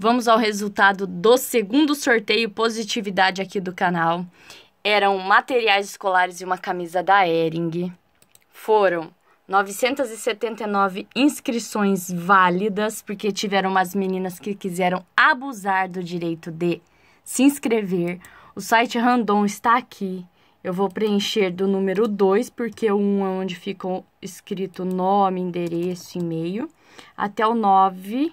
Vamos ao resultado do segundo sorteio positividade aqui do canal. Eram materiais escolares e uma camisa da Ering. Foram 979 inscrições válidas, porque tiveram umas meninas que quiseram abusar do direito de se inscrever. O site Random está aqui. Eu vou preencher do número 2, porque o 1 um é onde ficam escrito nome, endereço, e-mail, até o 9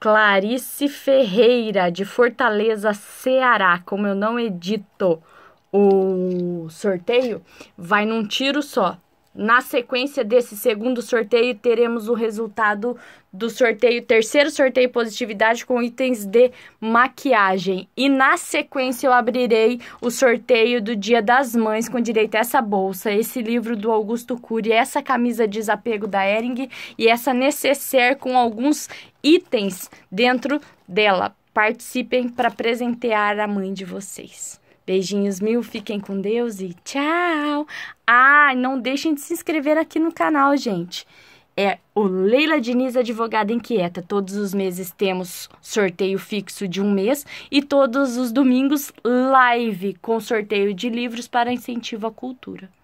Clarice Ferreira, de Fortaleza, Ceará. Como eu não edito o sorteio, vai num tiro só. Na sequência desse segundo sorteio, teremos o resultado do sorteio, terceiro sorteio positividade com itens de maquiagem. E na sequência eu abrirei o sorteio do Dia das Mães com direito a essa bolsa, esse livro do Augusto Cury, essa camisa de desapego da Ering e essa necessaire com alguns itens dentro dela. Participem para presentear a mãe de vocês. Beijinhos mil, fiquem com Deus e tchau! Ah, não deixem de se inscrever aqui no canal, gente. É o Leila Diniz Advogada Inquieta. Todos os meses temos sorteio fixo de um mês e todos os domingos live com sorteio de livros para incentivo à cultura.